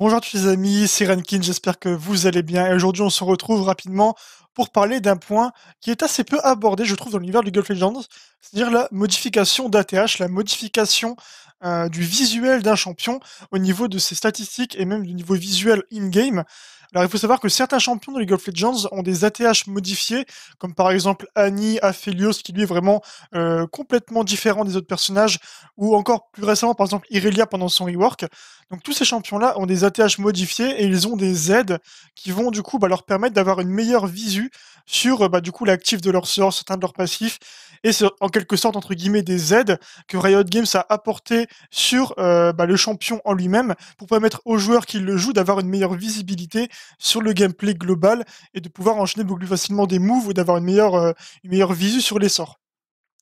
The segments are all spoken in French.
Bonjour tous les amis, c'est Rankin, j'espère que vous allez bien. Et aujourd'hui, on se retrouve rapidement pour parler d'un point qui est assez peu abordé, je trouve, dans l'univers du Golf Legends, c'est-à-dire la modification d'ATH, la modification euh, du visuel d'un champion au niveau de ses statistiques et même du niveau visuel in-game. Alors il faut savoir que certains champions de League of Legends ont des ATH modifiés, comme par exemple Annie, Aphelios, qui lui est vraiment euh, complètement différent des autres personnages, ou encore plus récemment par exemple Irelia pendant son rework. Donc tous ces champions-là ont des ATH modifiés et ils ont des aides qui vont du coup bah, leur permettre d'avoir une meilleure visu sur bah, du coup l'actif de leur sort, certains de leurs passifs, et c'est en quelque sorte entre guillemets des aides que Riot Games a apporté sur euh, bah, le champion en lui-même pour permettre aux joueurs qui le jouent d'avoir une meilleure visibilité sur le gameplay global et de pouvoir enchaîner beaucoup plus facilement des moves ou d'avoir une meilleure, euh, meilleure visu sur les sorts.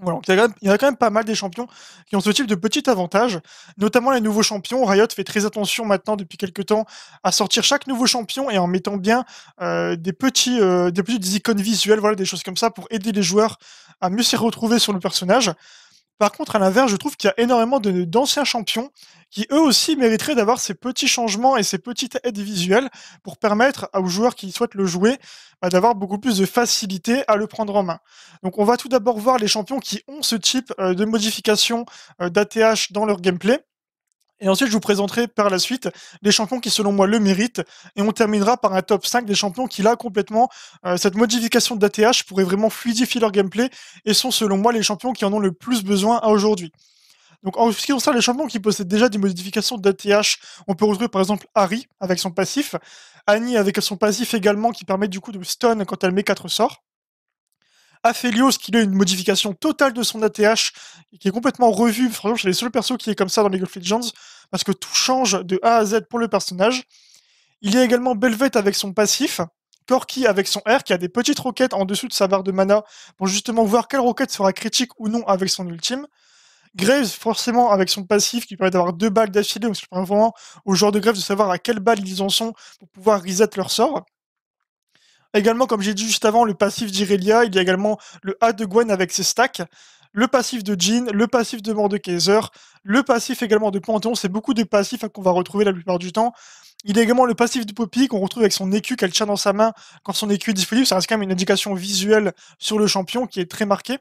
il, y a a quand même pas mal des champions qui ont ce type de petits avantage, notamment les nouveaux champions. Riot fait très attention maintenant depuis quelques temps à sortir chaque nouveau champion et en mettant bien euh, des, petits, euh, des petites icônes visuelles, des choses comme ça pour aider les joueurs à mieux s'y retrouver sur le personnage. Par contre, à l'inverse, je trouve qu'il y a énormément d'anciens champions qui eux aussi mériteraient d'avoir ces petits changements et ces petites aides visuelles pour permettre aux joueurs qui souhaitent le jouer bah, d'avoir beaucoup plus de facilité à le prendre en main. Donc on va tout d'abord voir les champions qui ont ce type euh, de modification euh, d'ATH dans leur gameplay. Et ensuite, je vous présenterai par la suite les champions qui, selon moi, le méritent. Et on terminera par un top 5 des champions qui, là, complètement, euh, cette modification d'ATH pourrait vraiment fluidifier leur gameplay et sont, selon moi, les champions qui en ont le plus besoin à aujourd'hui. Donc, en ce qui concerne les champions qui possèdent déjà des modifications d'ATH, on peut retrouver par exemple Harry avec son passif, Annie avec son passif également qui permet du coup de stun quand elle met 4 sorts. Aphelios qui a une modification totale de son ATH, qui est complètement revue. Franchement, c'est le seul perso qui est comme ça dans League of Legends, parce que tout change de A à Z pour le personnage. Il y a également Belvette avec son passif, Corki avec son R qui a des petites roquettes en dessous de sa barre de mana pour justement voir quelle roquette sera critique ou non avec son ultime. Graves, forcément, avec son passif qui permet d'avoir deux balles d'affilée, donc c'est permet vraiment aux joueurs de Graves de savoir à quelle balle ils en sont pour pouvoir reset leur sort. Également, comme j'ai dit juste avant, le passif d'Irelia, il y a également le A de Gwen avec ses stacks, le passif de Jean, le passif de Mordekaiser, le passif également de Panthéon, c'est beaucoup de passifs hein, qu'on va retrouver la plupart du temps. Il y a également le passif de Poppy qu'on retrouve avec son écu qu'elle tient dans sa main quand son écu est disponible, ça reste quand même une indication visuelle sur le champion qui est très marquée.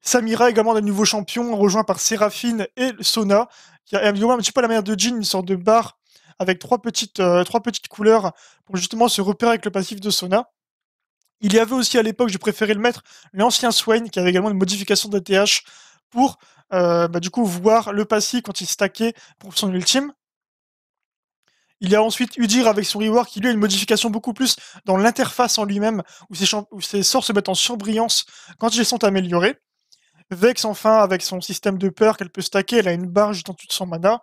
Samira également d'un nouveau champion, rejoint par Séraphine et Sona. Il y a un petit peu la manière de Jean, une sorte de barre avec trois petites, euh, trois petites couleurs pour justement se repérer avec le passif de Sona. Il y avait aussi à l'époque, j'ai préféré le mettre, l'ancien Swain qui avait également une modification d'ATH pour euh, bah, du coup voir le passif quand il stackait pour son ultime. Il y a ensuite Udir avec son rework, qui lui a une modification beaucoup plus dans l'interface en lui-même où, ses, sorts se mettent en surbrillance quand ils sont améliorés. Vex enfin avec son système de peur qu'elle peut stacker, elle a une barre en dessous de son mana.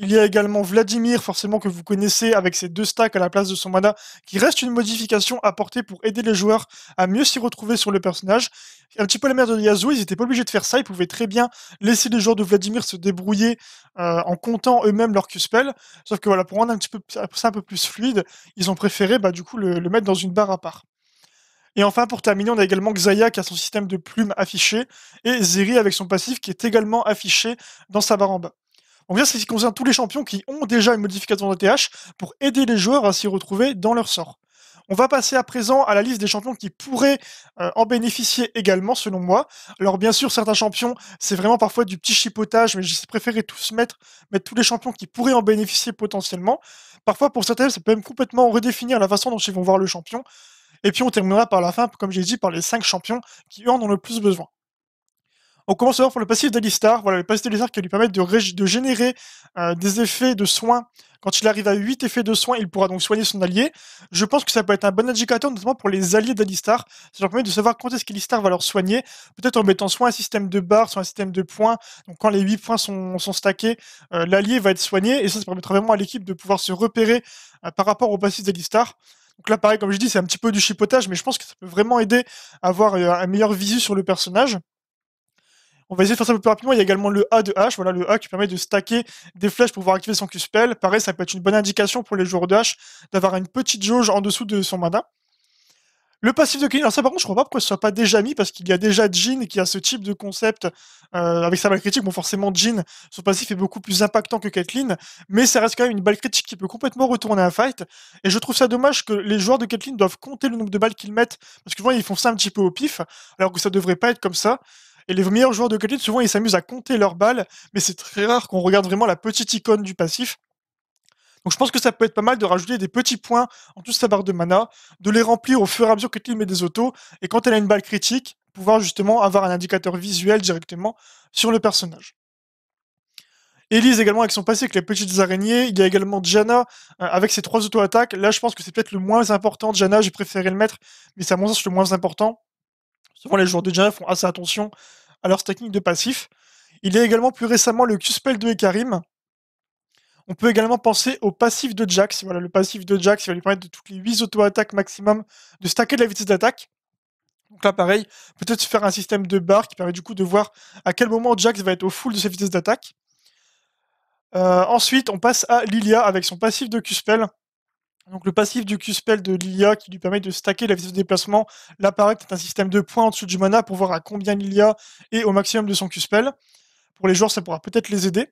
Il y a également Vladimir, forcément que vous connaissez, avec ses deux stacks à la place de son mana, qui reste une modification apportée pour aider les joueurs à mieux s'y retrouver sur le personnage. Un petit peu la mère de Yasuo, ils n'étaient pas obligés de faire ça, ils pouvaient très bien laisser les joueurs de Vladimir se débrouiller euh, en comptant eux-mêmes leur Q-spell. Sauf que voilà, pour rendre un petit peu ça un peu plus fluide, ils ont préféré bah, du coup le, le mettre dans une barre à part. Et enfin, pour terminer, on a également Xayah qui a son système de plumes affiché, et Zeri avec son passif qui est également affiché dans sa barre en bas. On vient c'est ce qui concerne tous les champions qui ont déjà une modification d'ATH pour aider les joueurs à s'y retrouver dans leur sort. On va passer à présent à la liste des champions qui pourraient euh, en bénéficier également, selon moi. Alors bien sûr, certains champions, c'est vraiment parfois du petit chipotage, mais j'ai préféré tous mettre, mettre tous les champions qui pourraient en bénéficier potentiellement. Parfois, pour certains, ça peut même complètement redéfinir la façon dont ils vont voir le champion. Et puis on terminera par la fin, comme j'ai dit, par les 5 champions qui en ont le plus besoin. On commence d'abord pour le passif d'Alistar. Voilà, le passif d'Alistar qui va lui permettre de, générer euh, des effets de soins. Quand il arrive à 8 effets de soins, il pourra donc soigner son allié. Je pense que ça peut être un bon indicateur, notamment pour les alliés d'Alistar. Ça leur permet de savoir quand est-ce qu'Alistar va leur soigner. Peut-être en mettant soit un système de barres, soit un système de points. Donc quand les 8 points sont, stackés, euh, l'allié va être soigné. Et ça, ça permettra vraiment à l'équipe de pouvoir se repérer euh, par rapport au passif d'Alistar. Donc là, pareil, comme je dis, c'est un petit peu du chipotage, mais je pense que ça peut vraiment aider à avoir un meilleur visu sur le personnage. On va essayer de faire ça un peu plus rapidement. Il y a également le A de H, voilà le A qui permet de stacker des flèches pour pouvoir activer son Q-Spell. Pareil, ça peut être une bonne indication pour les joueurs de H d'avoir une petite jauge en dessous de son mana. Le passif de Caitlyn, alors ça par contre, je crois pas pourquoi ce soit pas déjà mis, parce qu'il y a déjà Jean qui a ce type de concept euh, avec sa balle critique. Bon, forcément, Jean, son passif est beaucoup plus impactant que Caitlyn, mais ça reste quand même une balle critique qui peut complètement retourner un fight. Et je trouve ça dommage que les joueurs de Caitlyn doivent compter le nombre de balles qu'ils mettent, parce que souvent ils font ça un petit peu au pif, alors que ça devrait pas être comme ça. Et les meilleurs joueurs de Cuphead, souvent, ils s'amusent à compter leurs balles, mais c'est très rare qu'on regarde vraiment la petite icône du passif. Donc je pense que ça peut être pas mal de rajouter des petits points en toute sa barre de mana, de les remplir au fur et à mesure que tu met des autos, et quand elle a une balle critique, pouvoir justement avoir un indicateur visuel directement sur le personnage. Elise également avec son passé avec les petites araignées. Il y a également Jana euh, avec ses trois auto-attaques. Là, je pense que c'est peut-être le moins important. Jana, j'ai préféré le mettre, mais c'est à mon sens le moins important. Souvent, les joueurs de Jana font assez attention alors technique de passif. Il y a également plus récemment le Q-Spell de Ekarim. On peut également penser au passif de Jax. Voilà, le passif de Jax va lui permettre de toutes les 8 auto-attaques maximum de stacker de la vitesse d'attaque. Donc là, pareil, peut-être faire un système de barre qui permet du coup de voir à quel moment Jax va être au full de sa vitesse d'attaque. Euh, ensuite, on passe à Lilia avec son passif de Q-Spell. Donc le passif du Q-Spell de Lilia qui lui permet de stacker la vitesse de déplacement. L'appareil est un système de points en dessous du mana pour voir à combien Lilia est au maximum de son Q-Spell. Pour les joueurs, ça pourra peut-être les aider.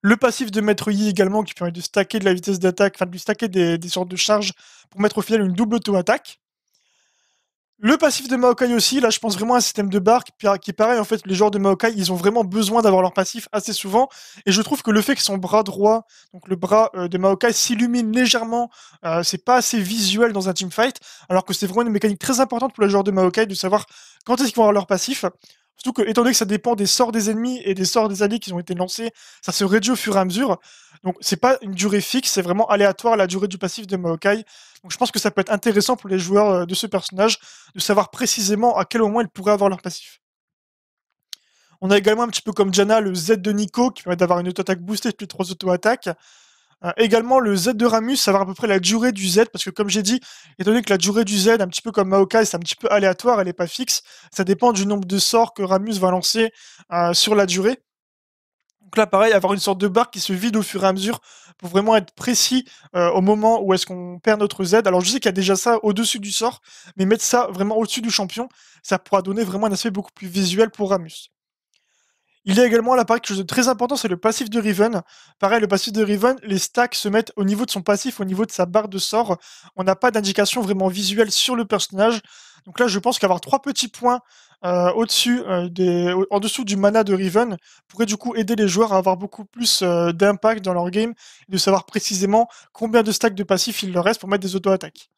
Le passif de Maître Yi également qui permet de stacker de la vitesse d'attaque, enfin de lui stacker des, des sortes de charges pour mettre au final une double auto-attaque. Le passif de Maokai aussi, là je pense vraiment à un système de barre qui est pareil, en fait les joueurs de Maokai ils ont vraiment besoin d'avoir leur passif assez souvent et je trouve que le fait que son bras droit, donc le bras euh, de Maokai s'illumine légèrement, euh, c'est pas assez visuel dans un teamfight alors que c'est vraiment une mécanique très importante pour les joueurs de Maokai de savoir quand est-ce qu'ils vont avoir leur passif. Surtout que, étant donné que ça dépend des sorts des ennemis et des sorts des alliés qui ont été lancés, ça se réduit au fur et à mesure. Donc, c'est pas une durée fixe, c'est vraiment aléatoire la durée du passif de Maokai. Donc, je pense que ça peut être intéressant pour les joueurs euh, de ce personnage de savoir précisément à quel moment ils pourraient avoir leur passif. On a également un petit peu comme Jana le Z de Nico qui permet d'avoir une auto-attaque boostée depuis trois auto-attaques. Hein, également, le Z de Ramus, savoir à peu près la durée du Z, parce que comme j'ai dit, étant donné que la durée du Z, un petit peu comme Maokai, c'est un petit peu aléatoire, elle n'est pas fixe, ça dépend du nombre de sorts que Ramus va lancer hein, sur la durée. Donc là, pareil, avoir une sorte de barre qui se vide au fur et à mesure pour vraiment être précis euh, au moment où est-ce qu'on perd notre Z. Alors je sais qu'il y a déjà ça au-dessus du sort, mais mettre ça vraiment au-dessus du champion, ça pourra donner vraiment un aspect beaucoup plus visuel pour Ramus. Il y a également là pareil quelque chose de très important, c'est le passif de Riven. Pareil, le passif de Riven, les stacks se mettent au niveau de son passif, au niveau de sa barre de sort. On n'a pas d'indication vraiment visuelle sur le personnage. Donc là, je pense qu'avoir trois petits points euh, au-dessus, euh, des, en dessous du mana de Riven pourrait du coup aider les joueurs à avoir beaucoup plus euh, d'impact dans leur game et de savoir précisément combien de stacks de passif il leur reste pour mettre des auto-attaques.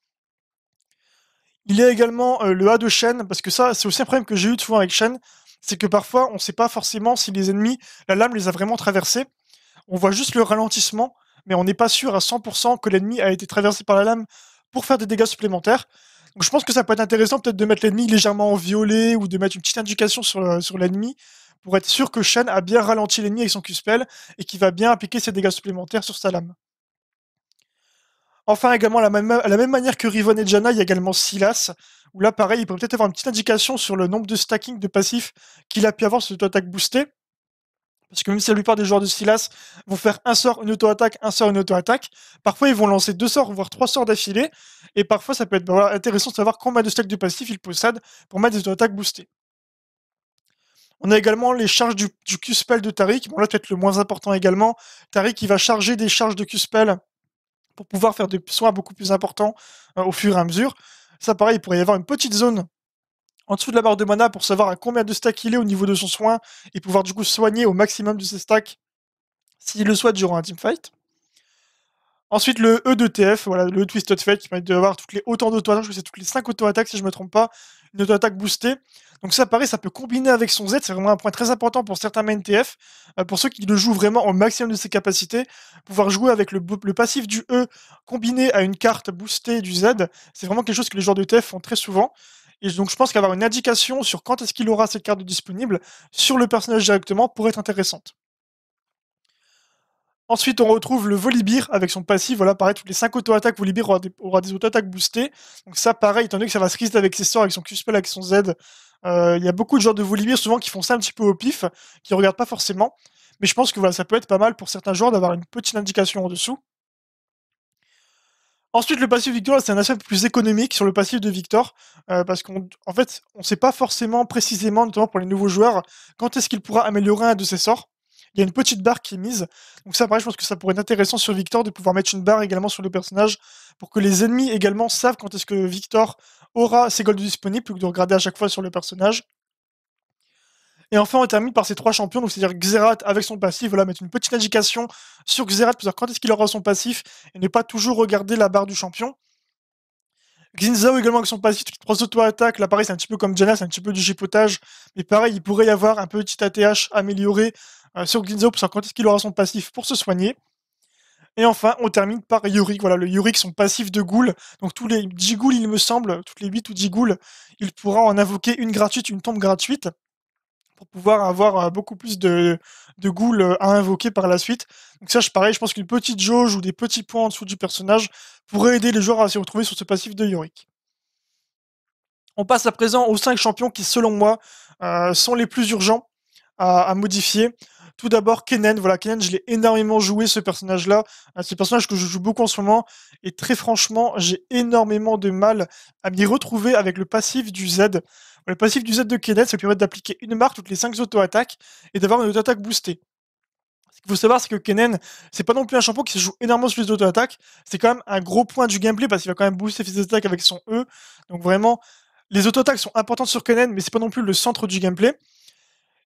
Il y a également le A de Shen, parce que ça, c'est aussi un problème que j'ai eu souvent avec Shen c'est que parfois on ne sait pas forcément si les ennemis, la lame les a vraiment traversés. On voit juste le ralentissement, mais on n'est pas sûr à 100% que l'ennemi a été traversé par la lame pour faire des dégâts supplémentaires. Donc je pense que ça peut être intéressant peut-être de mettre l'ennemi légèrement en violet ou de mettre une petite indication sur, euh, l'ennemi pour être sûr que Shen a bien ralenti l'ennemi avec son Q-Spell et qu'il va bien appliquer ses dégâts supplémentaires sur sa lame. Enfin, également, la même, à la même manière que Rivon et Jana, il y a également Silas, où là, pareil, il pourrait peut-être avoir une petite indication sur le nombre de stacking de passifs qu'il a pu avoir sur l'auto-attaque boostée. Parce que même si la plupart des joueurs de Silas vont faire un sort, une auto-attaque, un sort, une auto-attaque, parfois ils vont lancer deux sorts, voire trois sorts d'affilée, et parfois ça peut être bah, intéressant de savoir combien de stacks de passifs ils possèdent pour mettre des auto-attaques boostées. On a également les charges du, Q-Spell de Tarik. Bon, là, peut-être le moins important également. Tarik il va charger des charges de Q-Spell pour pouvoir faire des soins beaucoup plus importants euh, au fur et à mesure. Ça, pareil, il pourrait y avoir une petite zone en dessous de la barre de mana pour savoir à combien de stacks il est au niveau de son soin et pouvoir du coup soigner au maximum de ses stacks s'il le souhaite durant un teamfight. Ensuite, le e de tf voilà, le Twisted Fate qui permet d'avoir toutes les, autant d'auto-attaques, je que c'est toutes les 5 auto-attaques si je ne me trompe pas, une attaque boostée. Donc ça, paraît, ça peut combiner avec son Z, c'est vraiment un point très important pour certains TF, euh, pour ceux qui le jouent vraiment au maximum de ses capacités, pouvoir jouer avec le, le passif du E combiné à une carte boostée du Z, c'est vraiment quelque chose que les joueurs de TF font très souvent. Et donc je pense qu'avoir une indication sur quand est-ce qu'il aura cette carte disponible sur le personnage directement pourrait être intéressante. Ensuite, on retrouve le Volibear avec son passif. Voilà, pareil, toutes les 5 auto-attaques, Volibear aura des, auto-attaques boostées. Donc ça, pareil, étant donné que ça va se risquer avec ses sorts, avec son Q-Spell, avec son Z, euh, il y a beaucoup de joueurs de Volibear souvent qui font ça un petit peu au pif, qui ne regardent pas forcément. Mais je pense que voilà, ça peut être pas mal pour certains joueurs d'avoir une petite indication en dessous. Ensuite, le passif Victor, c'est un aspect plus économique sur le passif de Victor, euh, parce qu'en fait, on ne sait pas forcément précisément, notamment pour les nouveaux joueurs, quand est-ce qu'il pourra améliorer un de ses sorts. Il y a une petite barre qui est mise. Donc ça, pareil, je pense que ça pourrait être intéressant sur Victor de pouvoir mettre une barre également sur le personnage pour que les ennemis également savent quand est-ce que Victor aura ses golds disponibles, plutôt que de regarder à chaque fois sur le personnage. Et enfin, on termine par ces trois champions, donc c'est-à-dire Xerath avec son passif, voilà, mettre une petite indication sur Xerath pour savoir quand est-ce qu'il aura son passif et ne pas toujours regarder la barre du champion. Xinzao également avec son passif, qui prend auto-attaque. Là, pareil, c'est un petit peu comme Janna, c'est un petit peu du chipotage. Mais pareil, il pourrait y avoir un petit ATH amélioré euh, sur Ginzo pour savoir quand est-ce qu'il aura son passif pour se soigner. Et enfin, on termine par Yurik. Voilà, le Yurik, son passif de ghoul. Donc, tous les 10 ghouls, il me semble, toutes les 8 ou 10 ghouls, il pourra en invoquer une gratuite, une tombe gratuite, pour pouvoir avoir euh, beaucoup plus de, de ghouls euh, à invoquer par la suite. Donc, ça, je, pareil, je pense qu'une petite jauge ou des petits points en dessous du personnage pourraient aider les joueurs à se retrouver sur ce passif de Yorick. On passe à présent aux 5 champions qui, selon moi, sont les plus urgents à modifier. Tout d'abord, Kennen, Voilà, Kennen, je l'ai énormément joué, ce personnage-là. Euh, c'est un personnage que je joue beaucoup en ce moment. Et très franchement, j'ai énormément de mal à m'y retrouver avec le passif du Z. Le passif du Z de Kennen, ça permet d'appliquer une marque toutes les 5 auto-attaques et d'avoir une auto-attaque boostée. Ce qu'il faut savoir, c'est que Kennen, c'est pas non plus un champion qui se joue énormément sur les auto-attaques. C'est quand même un gros point du gameplay parce qu'il va quand même booster ses attaques avec son E. Donc vraiment, les auto-attaques sont importantes sur Kennen, mais c'est pas non plus le centre du gameplay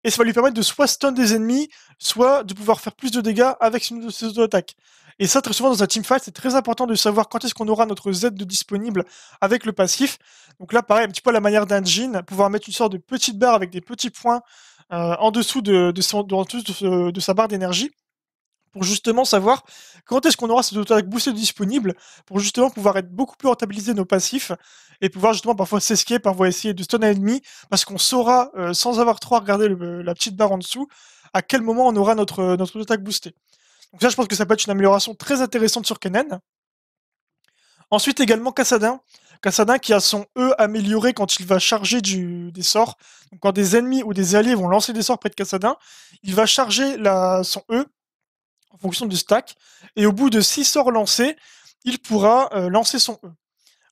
et ça va lui permettre de soit stun des ennemis, soit de pouvoir faire plus de dégâts avec une de ses auto-attaques. Et ça, très souvent dans un teamfight, c'est très important de savoir quand est-ce qu'on aura notre Z de disponible avec le passif. Donc là, pareil, un petit peu à la manière d'un jean, pouvoir mettre une sorte de petite barre avec des petits points euh, en dessous de, de sa barre d'énergie pour justement savoir quand est-ce qu'on aura cette auto-attaque boostée disponible pour justement pouvoir être beaucoup plus rentabilisé nos passifs et pouvoir justement parfois s'esquier, parfois essayer de stun à ennemi, parce qu'on saura, euh, sans avoir trop à regarder euh, la petite barre en dessous, à quel moment on aura notre, auto-attaque euh, boostée. Donc ça, je pense que ça peut être une amélioration très intéressante sur Kennen. Ensuite également Cassadin. Cassadin qui a son E amélioré quand il va charger du, des sorts. Donc quand des ennemis ou des alliés vont lancer des sorts près de Cassadin, il va charger la, son E en fonction du stack. Et au bout de 6 sorts lancés, il pourra euh, lancer son E.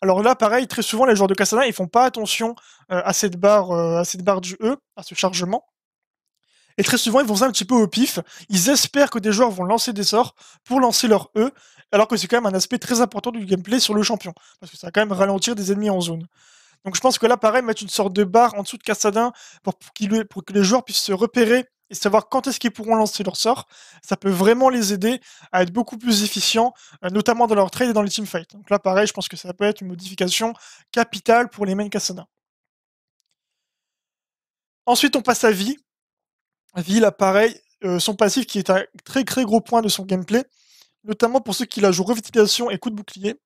Alors là, pareil, très souvent, les joueurs de Cassadin ils font pas attention euh, à, cette barre, euh, à cette barre du E, à ce chargement. Et très souvent, ils vont un petit peu au pif. Ils espèrent que des joueurs vont lancer des sorts pour lancer leur E, alors que c'est quand même un aspect très important du gameplay sur le champion, parce que ça va quand même ralentir des ennemis en zone. Donc je pense que là, pareil, mettre une sorte de barre en dessous de Cassadin pour, pour que les joueurs puissent se repérer et savoir quand est-ce qu'ils pourront lancer leur sort, ça peut vraiment les aider à être beaucoup plus efficients, euh, notamment dans leur trade et dans les teamfights. Donc là, pareil, je pense que ça peut être une modification capitale pour les main Kassana. Ensuite, on passe à vie vie là, pareil, euh, son passif qui est un très très gros point de son gameplay, notamment pour ceux qui la jouent revitalisation et coup de bouclier.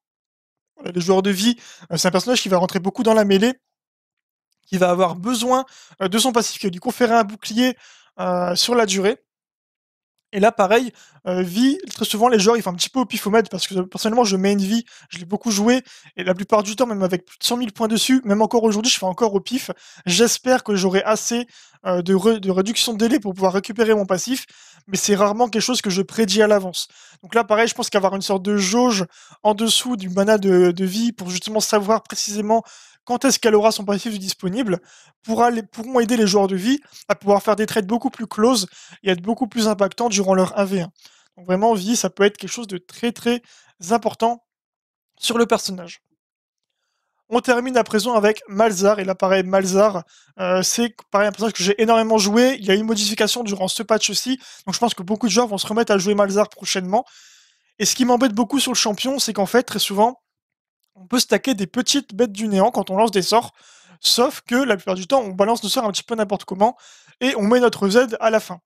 les joueurs de vie, euh, c'est un personnage qui va rentrer beaucoup dans la mêlée, qui va avoir besoin de son passif qui va lui conférer un bouclier euh, sur la durée. Et là, pareil, euh, vie, très souvent, les joueurs, ils font un petit peu au pif au pifomètre parce que euh, personnellement, je mets une vie, je l'ai beaucoup joué, et la plupart du temps, même avec 100 000 points dessus, même encore aujourd'hui, je fais encore au pif. J'espère que j'aurai assez de, de, réduction de délai pour pouvoir récupérer mon passif, mais c'est rarement quelque chose que je prédis à l'avance. Donc là, pareil, je pense qu'avoir une sorte de jauge en dessous du mana de, de vie pour justement savoir précisément quand est-ce qu'elle aura son passif disponible, pourra les, pourront aider les joueurs de vie à pouvoir faire des trades beaucoup plus close et être beaucoup plus impactants durant leur 1v1. Donc vraiment, vie, ça peut être quelque chose de très très important sur le personnage. On termine à présent avec Malzar, et là pareil, Malzar, euh, c'est pareil un personnage que j'ai énormément joué, il y a eu une modification durant ce patch aussi. donc je pense que beaucoup de joueurs vont se remettre à jouer Malzar prochainement. Et ce qui m'embête beaucoup sur le champion, c'est qu'en fait, très souvent, on peut stacker des petites bêtes du néant quand on lance des sorts, sauf que la plupart du temps, on balance nos sorts un petit peu n'importe comment, et on met notre Z à la fin.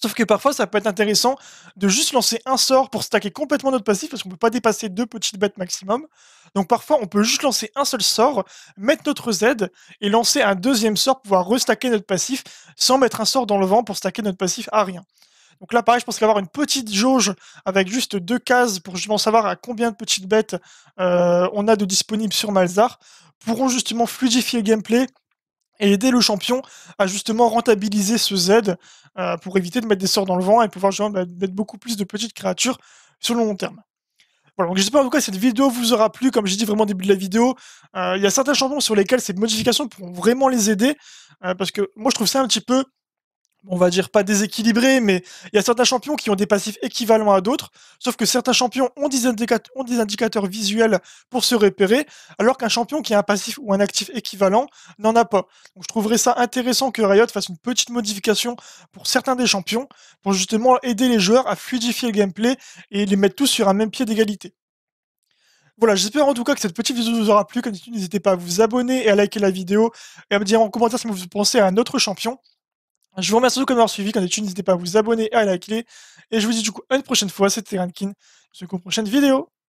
Sauf que parfois, ça peut être intéressant de juste lancer un sort pour stacker complètement notre passif, parce qu'on ne peut pas dépasser deux petites bêtes maximum. Donc parfois, on peut juste lancer un seul sort, mettre notre Z, et lancer un deuxième sort pour pouvoir restacker notre passif, sans mettre un sort dans le vent pour stacker notre passif à rien. Donc là, pareil, je pense qu'avoir une petite jauge avec juste deux cases pour justement savoir à combien de petites bêtes euh, on a de disponibles sur Malzar pourront justement fluidifier le gameplay et aider le champion à justement rentabiliser ce Z euh, pour éviter de mettre des sorts dans le vent et pouvoir justement mettre beaucoup plus de petites créatures sur le long terme. Voilà, donc j'espère en tout cas que cette vidéo vous aura plu, comme j'ai dit vraiment au début de la vidéo. Euh, il y a certains champions sur lesquels ces modifications pourront vraiment les aider, parce que moi je trouve ça un petit peu on va dire pas déséquilibré, mais il y a certains champions qui ont des passifs équivalents à d'autres, sauf que certains champions ont des, indicateurs, visuels pour se repérer, alors qu'un champion qui a un passif ou un actif équivalent n'en a pas. Donc je trouverais ça intéressant que Riot fasse une petite modification pour certains des champions, pour justement aider les joueurs à fluidifier le gameplay et les mettre tous sur un même pied d'égalité. Voilà, j'espère en tout cas que cette petite vidéo vous aura plu. Comme d'habitude, n'hésitez pas à vous abonner et à liker la vidéo et à me dire en commentaire si vous pensez à un autre champion. Je vous remercie de d'avoir suivi. Quand d'habitude, n'hésitez pas à vous abonner, à liker. Et je vous dis du coup à une prochaine fois. C'était Rankin. une prochaine vidéo.